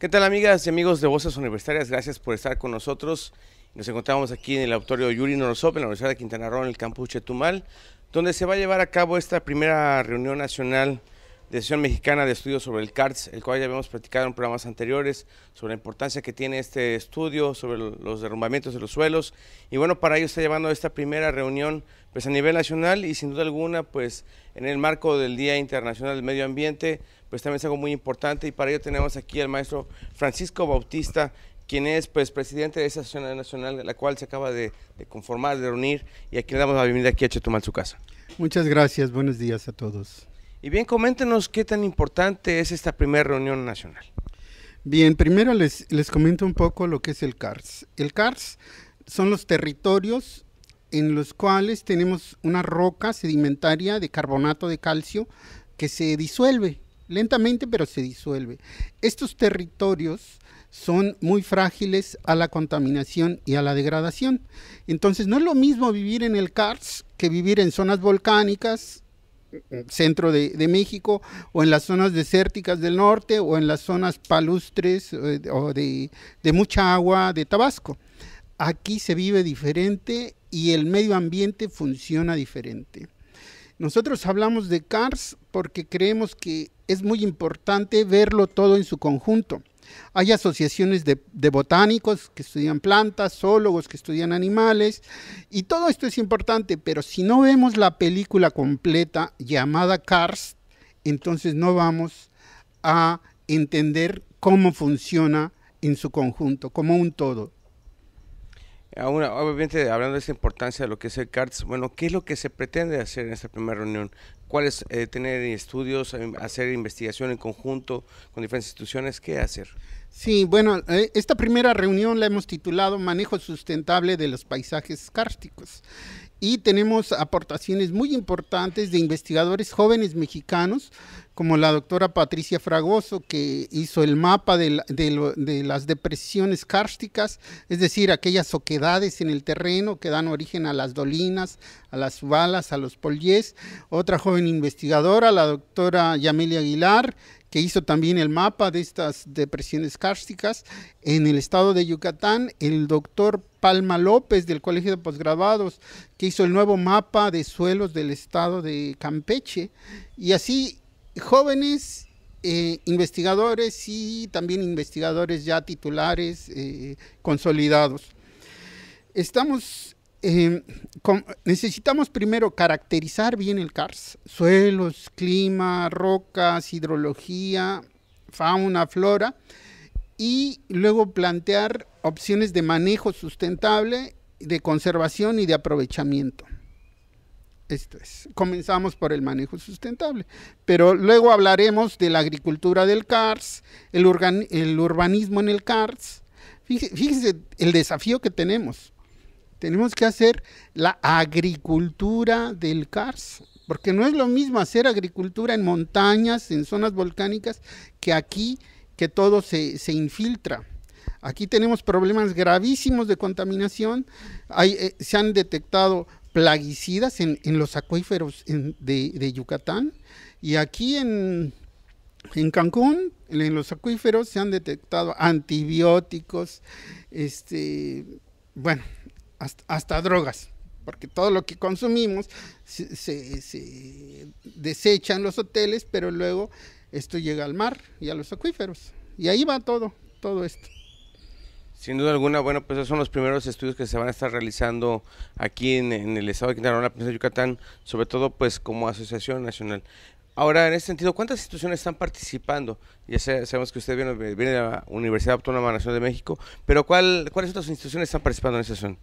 ¿Qué tal amigas y amigos de Voces Universitarias? Gracias por estar con nosotros. Nos encontramos aquí en el auditorio Yuri Norosop, en la Universidad de Quintana Roo, en el campus Chetumal, donde se va a llevar a cabo esta primera reunión nacional de sesión Mexicana de Estudios sobre el CARTS, el cual ya habíamos platicado en programas anteriores sobre la importancia que tiene este estudio, sobre los derrumbamientos de los suelos. Y bueno, para ello está llevando esta primera reunión pues, a nivel nacional y sin duda alguna, pues en el marco del Día Internacional del Medio Ambiente, pues también es algo muy importante y para ello tenemos aquí al maestro Francisco Bautista, quien es pues presidente de esa asociación nacional, la cual se acaba de, conformar, de reunir, y aquí le damos la bienvenida aquí a Chetumal, su casa. Muchas gracias, buenos días a todos. Y bien, coméntenos qué tan importante es esta primera reunión nacional. Bien, primero les, les comento un poco lo que es el CARS. El CARS son los territorios en los cuales tenemos una roca sedimentaria de carbonato de calcio que se disuelve lentamente pero se disuelve. Estos territorios son muy frágiles a la contaminación y a la degradación. Entonces no es lo mismo vivir en el CARS que vivir en zonas volcánicas, eh, centro de, México, o en las zonas desérticas del norte, o en las zonas palustres eh, o de mucha agua de Tabasco. Aquí se vive diferente y el medio ambiente funciona diferente. Nosotros hablamos de CARS porque creemos que es muy importante verlo todo en su conjunto. Hay asociaciones de, botánicos que estudian plantas, zoólogos que estudian animales, y todo esto es importante, pero si no vemos la película completa llamada Cars, entonces no vamos a entender cómo funciona en su conjunto, como un todo obviamente, hablando de esa importancia de lo que es el CARTS, bueno, ¿qué es lo que se pretende hacer en esta primera reunión? ¿Cuál es eh, tener estudios, em, hacer investigación en conjunto con diferentes instituciones? ¿Qué hacer? Sí, bueno, eh, esta primera reunión la hemos titulado Manejo sustentable de los paisajes cársticos y tenemos aportaciones muy importantes de investigadores jóvenes mexicanos, como la doctora Patricia Fragoso, que hizo el mapa de, las depresiones kársticas, es decir, aquellas oquedades en el terreno que dan origen a las dolinas, a las balas, a los pollies. Otra joven investigadora, la doctora Yamelia Aguilar, que hizo también el mapa de estas depresiones kársticas en el estado de Yucatán, el doctor Palma López del Colegio de Postgraduados, que hizo el nuevo mapa de suelos del estado de Campeche, y así jóvenes eh, investigadores y también investigadores ya titulares eh, consolidados. Estamos Em, necesitamos primero caracterizar bien el CARS, suelos, clima, rocas, hidrología, fauna, flora, y luego plantear opciones de manejo sustentable, de conservación y de aprovechamiento. Esto es, comenzamos por el manejo sustentable, pero luego hablaremos de la agricultura del CARS, el, urbanismo en el CARS. fíjense fíjese el desafío que tenemos tenemos que hacer la agricultura del CARS, porque no es lo mismo hacer agricultura en montañas, en zonas volcánicas, que aquí que todo se, infiltra. Aquí tenemos problemas gravísimos de contaminación. Eh, se han detectado plaguicidas en, los acuíferos de, de, Yucatán y aquí en, en, Cancún, en los acuíferos se han detectado antibióticos, este, bueno, hasta, drogas, porque todo lo que consumimos se, desecha en los hoteles, pero luego esto llega al mar y a los acuíferos. Y ahí va todo, todo esto. Sin duda alguna, bueno, pues esos son los primeros estudios que se van a estar realizando aquí en, el estado de Quintana Roo, en la provincia de Yucatán, sobre todo pues como asociación nacional. Ahora, en ese sentido, ¿cuántas instituciones están participando? Ya sabemos que usted viene, de la Universidad Autónoma Nacional de México, pero ¿cuál, ¿cuáles otras instituciones están participando en esa zona?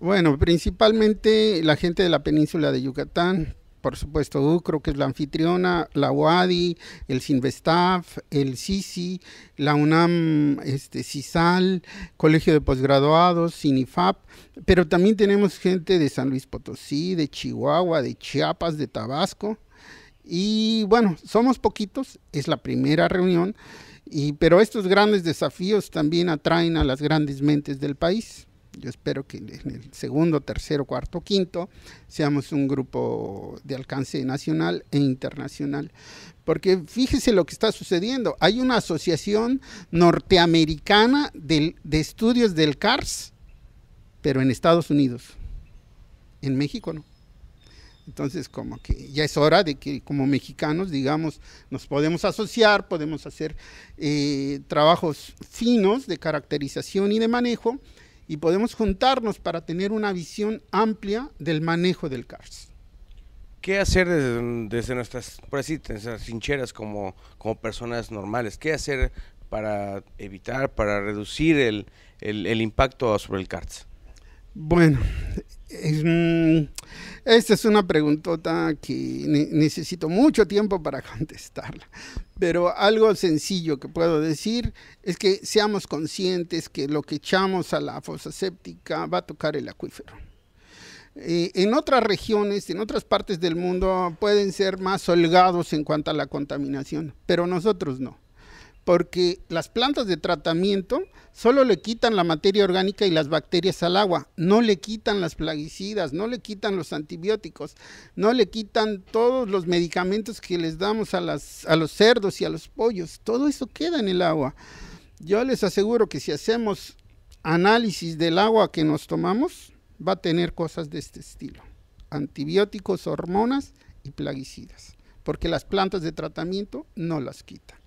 Bueno, principalmente la gente de la península de Yucatán, por supuesto Ucro, que es la anfitriona, la UADI, el Sinvestaf, el CICI, la UNAM, este, CISAL, Colegio de Posgraduados, CINIFAP, pero también tenemos gente de San Luis Potosí, de Chihuahua, de Chiapas, de Tabasco. Y bueno, somos poquitos, es la primera reunión, y, pero estos grandes desafíos también atraen a las grandes mentes del país yo espero que en el segundo, tercero, cuarto, quinto seamos un grupo de alcance nacional e internacional. Porque fíjese lo que está sucediendo. Hay una asociación norteamericana de, estudios del CARS, pero en Estados Unidos. En México no. Entonces, como que ya es hora de que como mexicanos, digamos, nos podemos asociar, podemos hacer eh, trabajos finos de caracterización y de manejo, y podemos juntarnos para tener una visión amplia del manejo del CARS. ¿Qué hacer desde, nuestras, por así, nuestras trincheras como, como personas normales? ¿Qué hacer para evitar, para reducir el, el impacto sobre el CARS? Bueno, mm, esta es una preguntota que necesito mucho tiempo para contestarla, pero algo sencillo que puedo decir es que seamos conscientes que lo que echamos a la fosa séptica va a tocar el acuífero. Eh, en otras regiones, en otras partes del mundo, pueden ser más holgados en cuanto a la contaminación, pero nosotros no porque las plantas de tratamiento solo le quitan la materia orgánica y las bacterias al agua, no le quitan las plaguicidas, no le quitan los antibióticos, no le quitan todos los medicamentos que les damos a, los cerdos y a los pollos, todo eso queda en el agua. Yo les aseguro que si hacemos análisis del agua que nos tomamos, va a tener cosas de este estilo, antibióticos, hormonas y plaguicidas, porque las plantas de tratamiento no las quitan.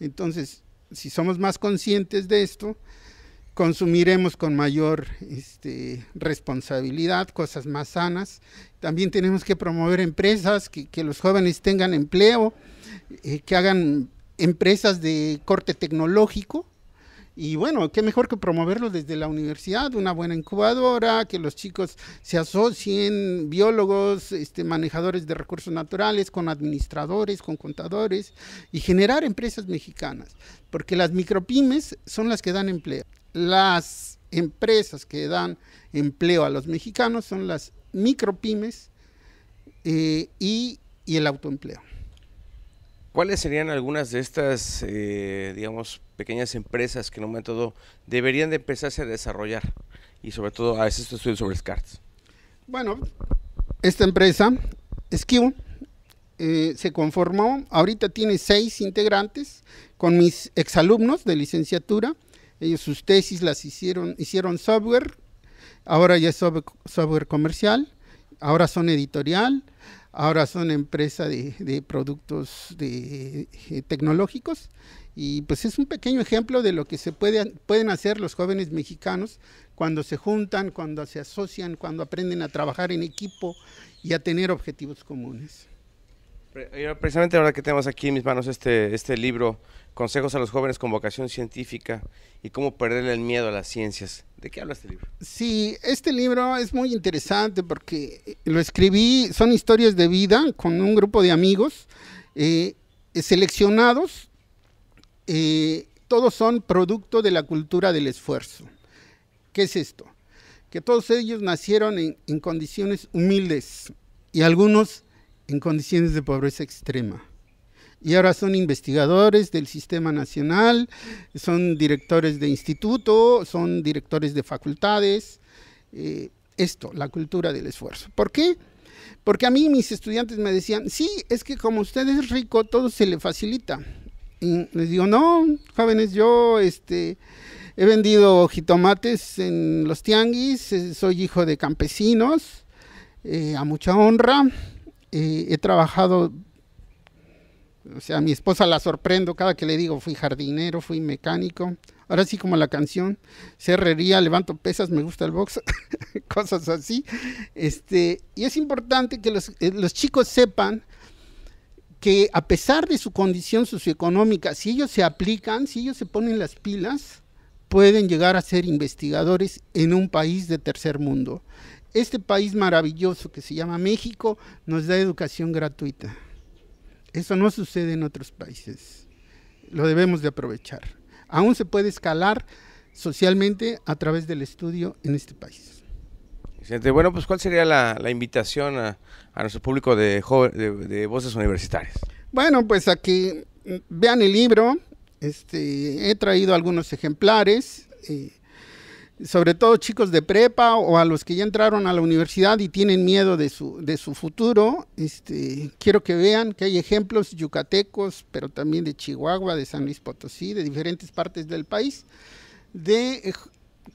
Entonces, si somos más conscientes de esto, consumiremos con mayor este, responsabilidad, cosas más sanas. También tenemos que promover empresas, que, los jóvenes tengan empleo, eh, que hagan empresas de corte tecnológico, y bueno, qué mejor que promoverlo desde la universidad, una buena incubadora, que los chicos se asocien, biólogos, este, manejadores de recursos naturales, con administradores, con contadores, y generar empresas mexicanas, porque las micropymes son las que dan empleo. Las empresas que dan empleo a los mexicanos son las micropymes eh, y el autoempleo. ¿Cuáles serían algunas de estas, eh, digamos, pequeñas empresas que en un momento deberían de empezarse a desarrollar? Y sobre todo, a este estudio sobre SCARTS. Bueno, esta empresa, SKU, eh, se conformó, ahorita tiene seis integrantes con mis exalumnos de licenciatura. Ellos sus tesis las hicieron, hicieron software, ahora ya es software comercial, ahora son editorial, ahora son empresa de, productos eh, tecnológicos y pues es un pequeño ejemplo de lo que se pueden hacer los jóvenes mexicanos cuando se juntan, cuando se asocian, cuando aprenden a trabajar en equipo y a tener objetivos comunes. Eh, precisamente ahora que tenemos aquí en mis manos este, este libro, Consejos a los jóvenes con vocación científica y cómo perderle el miedo a las ciencias. ¿De qué habla este libro? Sí, este libro es muy interesante porque eh, lo escribí, son historias de vida con un grupo de amigos eh, seleccionados. todos son producto de la cultura del esfuerzo. ¿Qué es esto? Que todos ellos nacieron en condiciones humildes y algunos en condiciones de pobreza extrema. Y ahora son investigadores del Sistema Nacional, son directores de instituto, son directores de facultades. Eh, esto, la cultura del esfuerzo. ¿Por qué? Porque a mí mis estudiantes me decían, sí, es que como usted es rico, todo se le facilita. Y les digo, no, jóvenes, yo este, he vendido jitomates en los tianguis, eh, soy hijo de campesinos, eh, a mucha honra, eh, he trabajado, o sea, a mi esposa la sorprendo cada que le digo, fui jardinero, fui mecánico, ahora sí como la canción, cerrería, levanto pesas, me gusta el box, cosas así. Este, y es importante que los, eh, los chicos sepan que a pesar de su condición socioeconómica, si ellos se aplican, si ellos se ponen las pilas, pueden llegar a ser investigadores en un país de tercer mundo este país maravilloso que se llama México nos da educación gratuita. Eso no sucede en otros países. Lo debemos de aprovechar. Aún se puede escalar socialmente a través del estudio en este país. Excelente. Bueno, pues ¿cuál sería la, invitación a, nuestro público de, voces universitarias? Bueno, pues aquí mm, vean el libro. Este, he traído algunos ejemplares. Eh, sobre todo chicos de prepa o a los que ya entraron a la universidad y tienen miedo de su, de su futuro, este, quiero que vean que hay ejemplos yucatecos, pero también de Chihuahua, de San Luis Potosí, de diferentes partes del país, de, eh,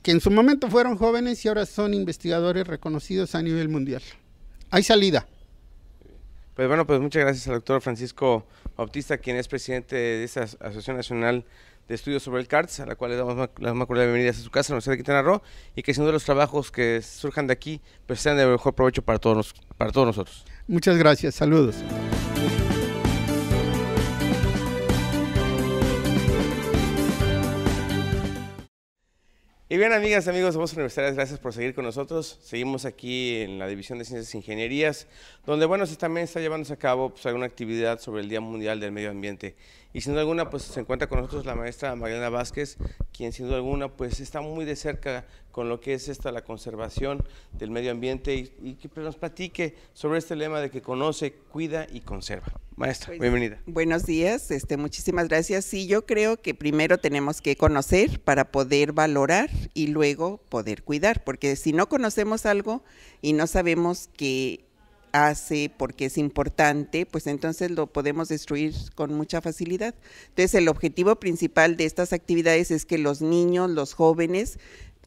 que en su momento fueron jóvenes y ahora son investigadores reconocidos a nivel mundial. Hay salida. Pues bueno, pues muchas gracias al doctor Francisco Bautista, quien es presidente de esta Asociación Nacional de estudios sobre el CARTS, a la cual le damos la más cordial bienvenida a su casa, a la Universidad de Quintana Roo, y que siendo duda los trabajos que surjan de aquí pues sean de mejor provecho para todos, para todos nosotros. Muchas gracias, saludos. Y bien, amigas, amigos de vos Universitarias, gracias por seguir con nosotros. Seguimos aquí en la División de Ciencias e Ingenierías, donde, bueno, se también está llevándose a cabo pues, alguna actividad sobre el Día Mundial del Medio Ambiente. Y sin duda alguna, pues se encuentra con nosotros la maestra Mariana Vázquez, quien sin duda alguna, pues está muy de cerca con lo que es esta, la conservación del medio ambiente y que pues, nos platique sobre este lema de que conoce, cuida y conserva. Maestra, pues, bienvenida. Buenos días, este, muchísimas gracias. Sí, yo creo que primero tenemos que conocer para poder valorar y luego poder cuidar, porque si no conocemos algo y no sabemos qué hace, porque es importante, pues entonces lo podemos destruir con mucha facilidad. Entonces, el objetivo principal de estas actividades es que los niños, los jóvenes,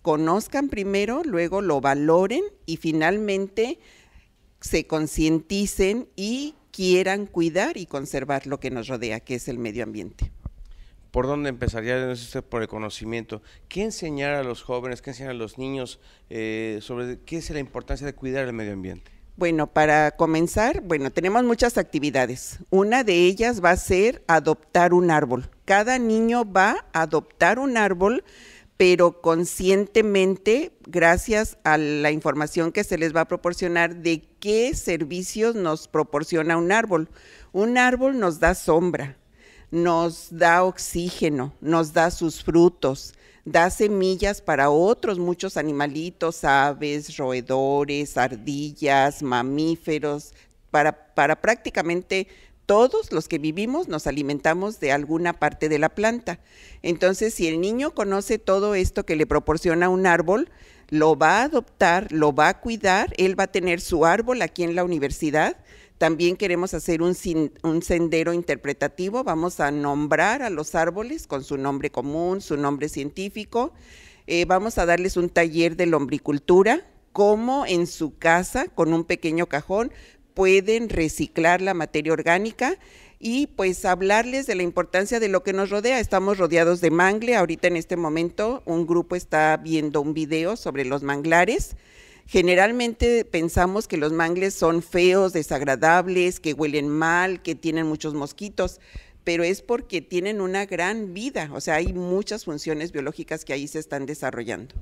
conozcan primero, luego lo valoren y finalmente se concienticen y quieran cuidar y conservar lo que nos rodea, que es el medio ambiente. ¿Por dónde empezaría usted por el conocimiento? ¿Qué enseñar a los jóvenes, qué enseñar a los niños eh, sobre qué es la importancia de cuidar el medio ambiente? Bueno, para comenzar, bueno, tenemos muchas actividades. Una de ellas va a ser adoptar un árbol. Cada niño va a adoptar un árbol pero conscientemente, gracias a la información que se les va a proporcionar de qué servicios nos proporciona un árbol. Un árbol nos da sombra, nos da oxígeno, nos da sus frutos, da semillas para otros muchos animalitos, aves, roedores, ardillas, mamíferos, para, prácticamente todos los que vivimos nos alimentamos de alguna parte de la planta. Entonces, si el niño conoce todo esto que le proporciona un árbol, lo va a adoptar, lo va a cuidar, él va a tener su árbol aquí en la universidad. También queremos hacer un, sendero interpretativo, vamos a nombrar a los árboles con su nombre común, su nombre científico. Eh, vamos a darles un taller de lombricultura, como en su casa, con un pequeño cajón, pueden reciclar la materia orgánica y pues hablarles de la importancia de lo que nos rodea. Estamos rodeados de mangle, ahorita en este momento un grupo está viendo un video sobre los manglares. Generalmente pensamos que los mangles son feos, desagradables, que huelen mal, que tienen muchos mosquitos, pero es porque tienen una gran vida, o sea, hay muchas funciones biológicas que ahí se están desarrollando.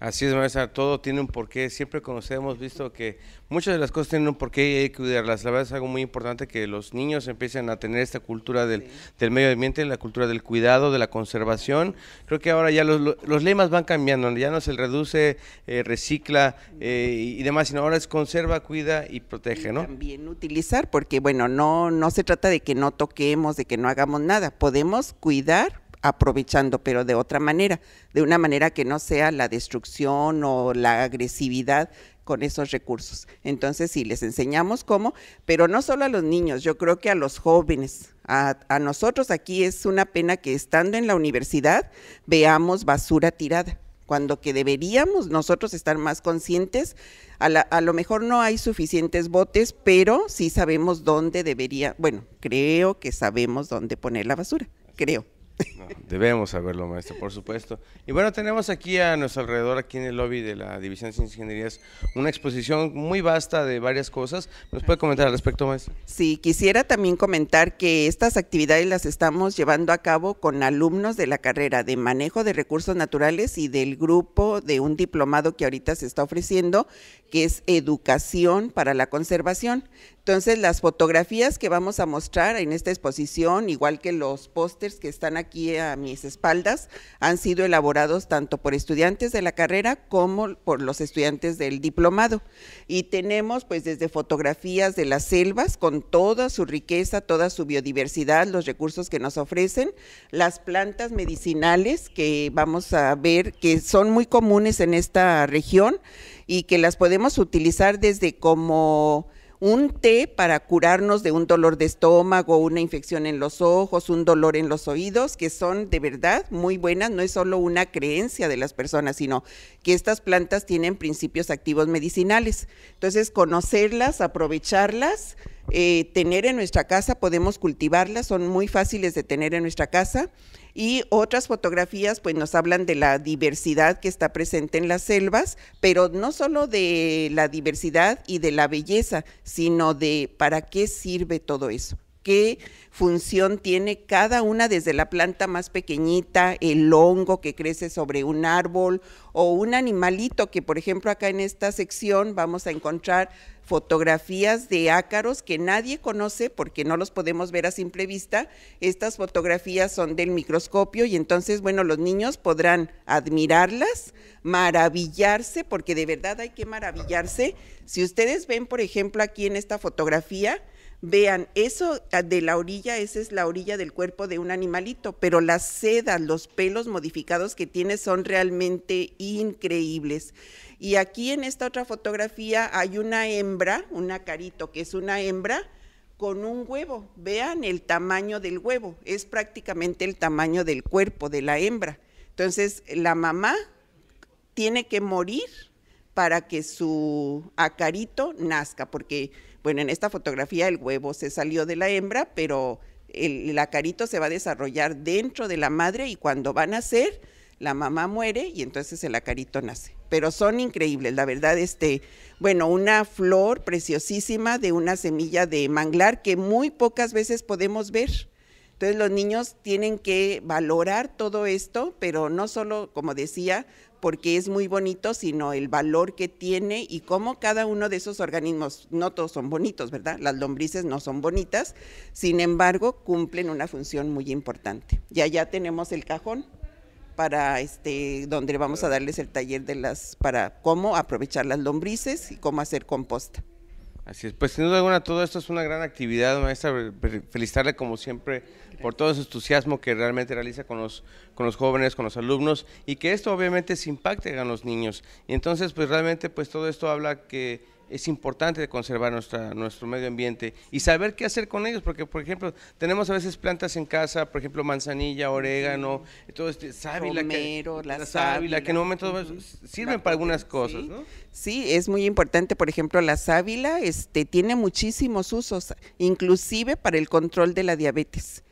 Así es, maestra, todo tiene un porqué. Siempre conocemos, hemos visto que muchas de las cosas tienen un porqué y hay que cuidarlas. La verdad es algo muy importante que los niños empiecen a tener esta cultura del, medio ambiente, la cultura del cuidado, de la conservación. Creo que ahora ya los, lemas van cambiando, ya no se reduce, eh, recicla eh, y, demás, sino ahora es conserva, cuida y protege, ¿no? También utilizar, porque bueno, no, no se trata de que no toquemos, de que no hagamos nada. Podemos cuidar, aprovechando, pero de otra manera, de una manera que no sea la destrucción o la agresividad con esos recursos. Entonces, sí, les enseñamos cómo, pero no solo a los niños, yo creo que a los jóvenes, a, nosotros aquí es una pena que estando en la universidad veamos basura tirada cuando que deberíamos nosotros estar más conscientes. A, a, lo mejor no hay suficientes botes, pero sí sabemos dónde debería, bueno, creo que sabemos dónde poner la basura, creo debemos saberlo, maestro, por supuesto. Y bueno, tenemos aquí a nuestro alrededor, aquí en el lobby de la División de Ciencias e Ingenierías, una exposición muy vasta de varias cosas. ¿Nos puede comentar al respecto, maestro? Sí, quisiera también comentar que estas actividades las estamos llevando a cabo con alumnos de la carrera de Manejo de Recursos Naturales y del grupo de un diplomado que ahorita se está ofreciendo, que es Educación para la Conservación. Entonces, las fotografías que vamos a mostrar en esta exposición, igual que los pósters que están aquí a mis espaldas, han sido elaborados tanto por estudiantes de la carrera como por los estudiantes del diplomado. Y tenemos pues desde fotografías de las selvas con toda su riqueza, toda su biodiversidad, los recursos que nos ofrecen, las plantas medicinales que vamos a ver que son muy comunes en esta región y que las podemos utilizar desde como un té para curarnos de un dolor de estómago, una infección en los ojos, un dolor en los oídos, que son de verdad muy buenas, no es solo una creencia de las personas, sino que estas plantas tienen principios activos medicinales. Entonces, conocerlas, aprovecharlas eh, tener en nuestra casa, podemos cultivarlas, son muy fáciles de tener en nuestra casa. Y otras fotografías pues nos hablan de la diversidad que está presente en las selvas, pero no solo de la diversidad y de la belleza, sino de para qué sirve todo eso qué función tiene cada una, desde la planta más pequeñita, el hongo que crece sobre un árbol o un animalito que, por ejemplo, acá en esta sección vamos a encontrar fotografías de ácaros que nadie conoce porque no los podemos ver a simple vista. Estas fotografías son del microscopio y entonces, bueno, los niños podrán admirarlas, maravillarse, porque de verdad hay que maravillarse. Si ustedes ven, por ejemplo, aquí en esta fotografía, vean, eso ah, de la orilla, esa es la orilla del cuerpo de un animalito, pero las sedas, los pelos modificados que tiene son realmente increíbles. Y aquí en esta otra fotografía hay una hembra, un acarito, que es una hembra con un huevo. Vean el tamaño del huevo, es prácticamente el tamaño del cuerpo de la hembra. Entonces, la mamá tiene que morir para que su acarito nazca, porque, bueno, en esta fotografía el huevo se salió de la hembra, pero el, el acarito se va a desarrollar dentro de la madre y cuando va a nacer, la mamá muere y entonces el acarito nace pero son increíbles, la verdad, este, bueno, una flor preciosísima de una semilla de manglar que muy pocas veces podemos ver. Entonces los niños tienen que valorar todo esto, pero no solo, como decía, porque es muy bonito, sino el valor que tiene y cómo cada uno de esos organismos, no todos son bonitos, ¿verdad? Las lombrices no son bonitas, sin embargo, cumplen una función muy importante. Y allá tenemos el cajón para este donde vamos a darles el taller de las para cómo aprovechar las lombrices y cómo hacer composta. Así es, pues sin duda alguna todo esto es una gran actividad, maestra. Felicitarle como siempre por todo ese entusiasmo que realmente realiza con los, con los jóvenes, con los alumnos y que esto obviamente se impacte en los niños. Y entonces pues realmente pues todo esto habla que es importante conservar nuestra, nuestro medio ambiente y saber qué hacer con ellos, porque por ejemplo, tenemos a veces plantas en casa, por ejemplo, manzanilla, orégano, todo este, sábila, Romero, que, la, sábila, que en un momento sirven para algunas cosas, ¿no? Sí, es muy importante, por ejemplo, la sábila este, tiene muchísimos usos, inclusive para el control de la diabetes,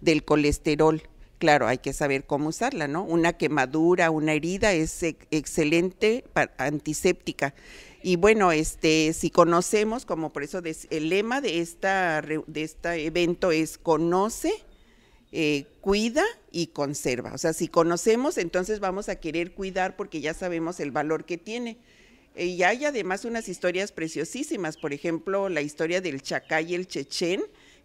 del colesterol claro, hay que saber cómo usarla, ¿no? Una quemadura, una herida es excelente antiséptica. Y bueno, este, si conocemos, como por eso el lema de, esta, de este evento es conoce, eh, cuida y conserva. O sea, si conocemos, entonces vamos a querer cuidar porque ya sabemos el valor que tiene. Eh, y hay además unas historias preciosísimas, por ejemplo, la historia del chacay y el Chechen,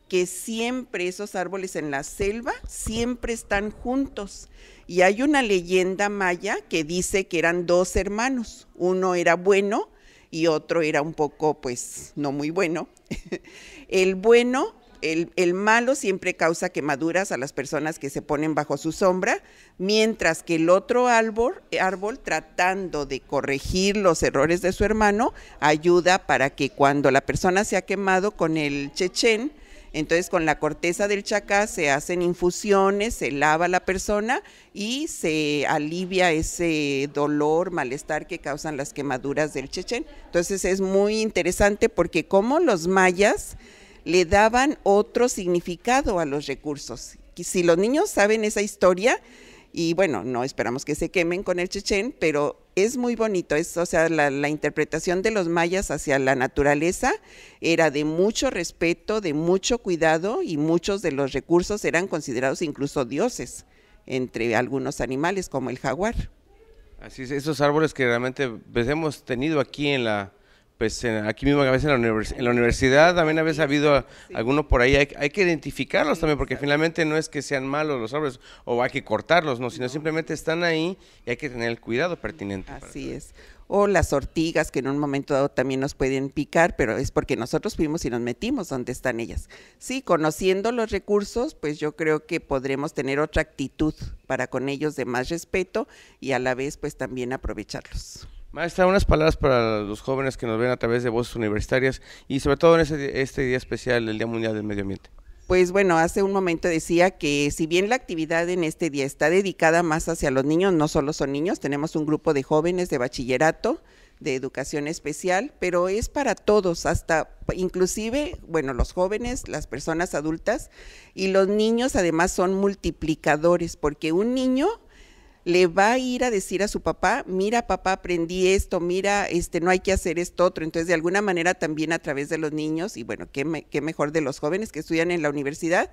que siempre esos árboles en la selva siempre están juntos. Y hay una leyenda maya que dice que eran dos hermanos, uno era bueno y otro era un poco, pues, no muy bueno. el bueno, el, malo siempre causa quemaduras a las personas que se ponen bajo su sombra, mientras que el otro árbol, árbol tratando de corregir los errores de su hermano, ayuda para que cuando la persona se ha quemado con el chechen, entonces con la corteza del chacá se hacen infusiones, se lava la persona y se alivia ese dolor, malestar que causan las quemaduras del chechen. Entonces es muy interesante porque como los mayas le daban otro significado a los recursos. Si los niños saben esa historia, y bueno, no esperamos que se quemen con el chechen, pero es muy bonito, es, o sea, la, interpretación de los mayas hacia la naturaleza era de mucho respeto, de mucho cuidado y muchos de los recursos eran considerados incluso dioses entre algunos animales como el jaguar. Así es, esos árboles que realmente pues, hemos tenido aquí en la pues aquí mismo a veces en la, universidad también a veces ha habido alguno algunos por ahí, hay, que identificarlos también, porque finalmente no es que sean malos los árboles o hay que cortarlos, no, sino simplemente están ahí y hay que tener el cuidado pertinente. Así es. O las ortigas que en un momento dado también nos pueden picar, pero es porque nosotros fuimos y nos metimos donde están ellas. Sí, conociendo los recursos, pues yo creo que podremos tener otra actitud para con ellos de más respeto y a la vez pues también aprovecharlos. Maestra, unas palabras para los jóvenes que nos ven a través de voces universitarias y sobre todo en este, día especial, el Día Mundial del Medio Ambiente. Pues bueno, hace un momento decía que si bien la actividad en este día está dedicada más hacia los niños, no solo son niños, tenemos un grupo de jóvenes de bachillerato, de educación especial, pero es para todos, hasta inclusive, bueno, los jóvenes, las personas adultas y los niños además son multiplicadores, porque un niño le va a ir a decir a su papá, mira papá, aprendí esto, mira, este, no hay que hacer esto otro. Entonces, de alguna manera también a través de los niños, y bueno, qué, qué mejor de los jóvenes que estudian en la universidad,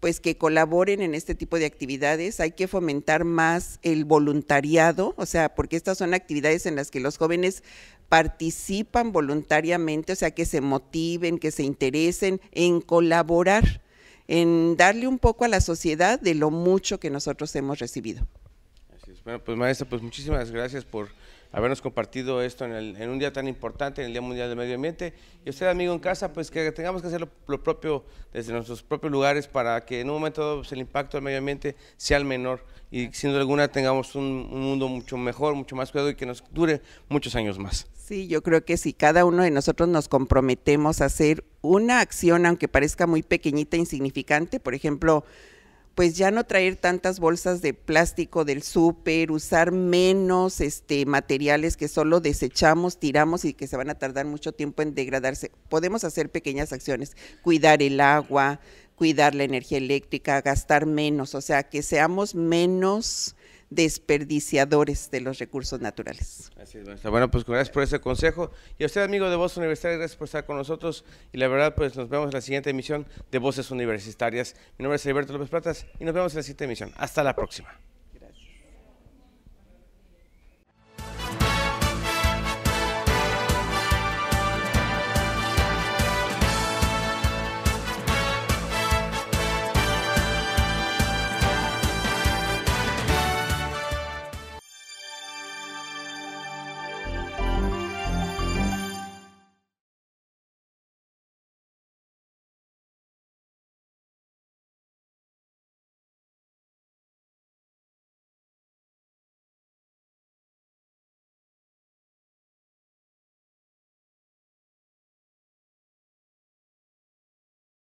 pues que colaboren en este tipo de actividades. Hay que fomentar más el voluntariado, o sea, porque estas son actividades en las que los jóvenes participan voluntariamente, o sea, que se motiven, que se interesen en colaborar, en darle un poco a la sociedad de lo mucho que nosotros hemos recibido. Bueno, pues maestra, pues muchísimas gracias por habernos compartido esto en, un día tan importante, en el Día Mundial del Medio Ambiente. Y usted, amigo en casa, pues que tengamos que hacer lo, propio desde nuestros propios lugares para que en un momento pues, el impacto del medio ambiente sea el menor y siendo alguna tengamos un, mundo mucho mejor, mucho más cuidado y que nos dure muchos años más. Sí, yo creo que si cada uno de nosotros nos comprometemos a hacer una acción, aunque parezca muy pequeñita, e insignificante, por ejemplo, pues ya no traer tantas bolsas de plástico del súper, usar menos este, materiales que solo desechamos, tiramos y que se van a tardar mucho tiempo en degradarse. Podemos hacer pequeñas acciones, cuidar el agua, cuidar la energía eléctrica, gastar menos, o sea, que seamos menos desperdiciadores de los recursos naturales. Así Bueno, pues gracias por ese consejo. Y a usted, amigo de Voces Universitarias, gracias por estar con nosotros. Y la verdad, pues nos vemos en la siguiente emisión de Voces Universitarias. Mi nombre es Alberto López Platas y nos vemos en la siguiente emisión. Hasta la próxima.